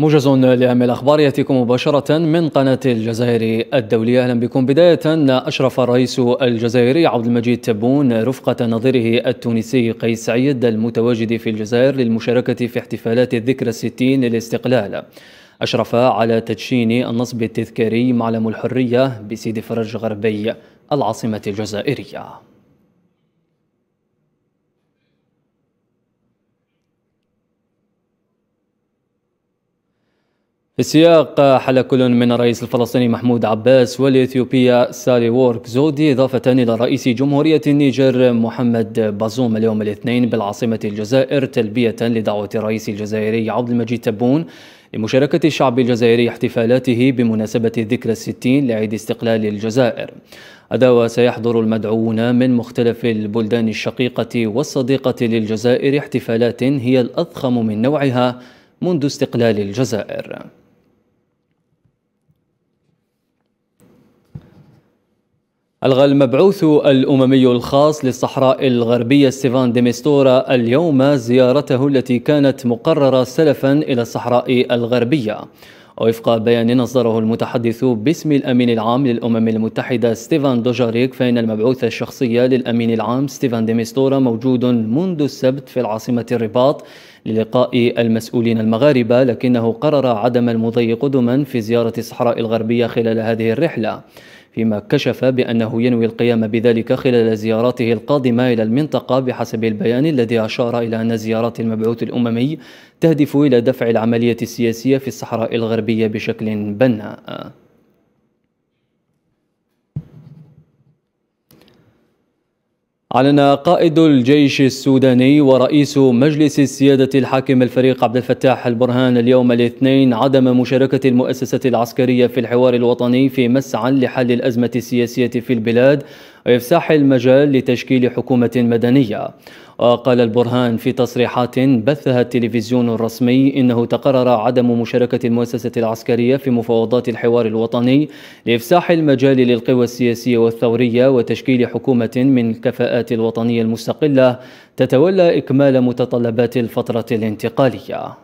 موجز لأهم الأخبار يأتيكم مباشرة من قناة الجزائر الدولية أهلا بكم بداية أشرف الرئيس الجزائري عبد المجيد تبون رفقة نظيره التونسي قيس سعيد المتواجد في الجزائر للمشاركة في احتفالات الذكرى الستين للاستقلال أشرف على تدشين النصب التذكاري معلم الحرية بسيدي فرج غربي العاصمة الجزائرية في السياق حل كل من الرئيس الفلسطيني محمود عباس والإثيوبية سالي وورك زودي إضافة إلى رئيس جمهورية النيجر محمد بازوم اليوم الاثنين بالعاصمة الجزائر تلبية لدعوة الرئيس الجزائري عبد المجيد تبون لمشاركة الشعب الجزائري احتفالاته بمناسبة الذكرى الستين لعيد استقلال الجزائر أدا وسيحضر المدعوون من مختلف البلدان الشقيقة والصديقة للجزائر احتفالات هي الأضخم من نوعها منذ استقلال الجزائر ألغى المبعوث الأممي الخاص للصحراء الغربية ستيفان ديميستورا اليوم زيارته التي كانت مقررة سلفا إلى الصحراء الغربية وفق بيان نظره المتحدث باسم الأمين العام للأمم المتحدة ستيفان دوجاريك فإن المبعوث الشخصي للأمين العام ستيفان ديميستورا موجود منذ السبت في العاصمة الرباط للقاء المسؤولين المغاربة لكنه قرر عدم المضي قدما في زيارة الصحراء الغربية خلال هذه الرحلة فيما كشف بأنه ينوي القيام بذلك خلال زياراته القادمة إلى المنطقة بحسب البيان الذي أشار إلى أن زيارات المبعوث الأممي تهدف إلى دفع العملية السياسية في الصحراء الغربية بشكل بناء أعلن قائد الجيش السوداني ورئيس مجلس السيادة الحاكم الفريق عبد الفتاح البرهان اليوم الاثنين عدم مشاركة المؤسسة العسكرية في الحوار الوطني في مسعى لحل الأزمة السياسية في البلاد وإفساح المجال لتشكيل حكومة مدنية وقال آه، البرهان في تصريحات بثها التلفزيون الرسمي إنه تقرر عدم مشاركة المؤسسة العسكرية في مفاوضات الحوار الوطني لإفساح المجال للقوى السياسية والثورية وتشكيل حكومة من الكفاءات الوطنية المستقلة تتولى إكمال متطلبات الفترة الانتقالية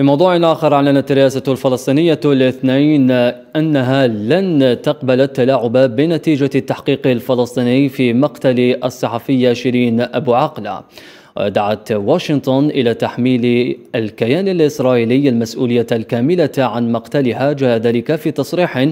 في موضوع آخر أعلنت الرئاسة الفلسطينية الاثنين أنها لن تقبل التلاعب بنتيجة التحقيق الفلسطيني في مقتل الصحفية شيرين أبو عقلة دعت واشنطن إلى تحميل الكيان الإسرائيلي المسؤولية الكاملة عن مقتلها جاء ذلك في تصريح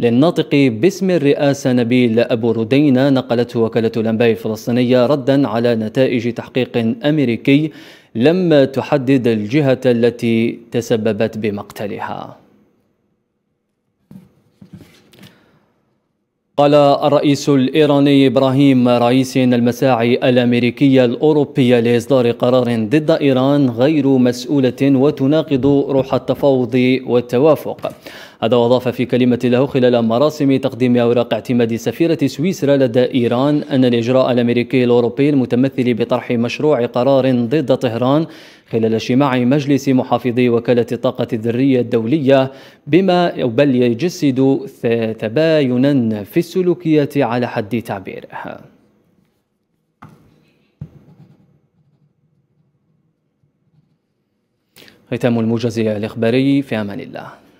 للناطق باسم الرئاسة نبيل أبو ردينة نقلته وكالة الأنباء الفلسطينية ردا على نتائج تحقيق أمريكي لم تحدد الجهة التي تسببت بمقتلها قال الرئيس الإيراني إبراهيم رئيس المساعي الأمريكية الأوروبية لإصدار قرار ضد إيران غير مسؤولة وتناقض روح التفاوض والتوافق هذا وأضاف في كلمة له خلال مراسم تقديم أوراق اعتماد سفيرة سويسرا لدى إيران أن الإجراء الأمريكي الأوروبي المتمثل بطرح مشروع قرار ضد طهران خلال اجتماع مجلس محافظي وكالة الطاقة الذرية الدولية بما بل يجسد تباينا في السلوكيات على حد تعبيره ختام الموجز الإخباري في أمان الله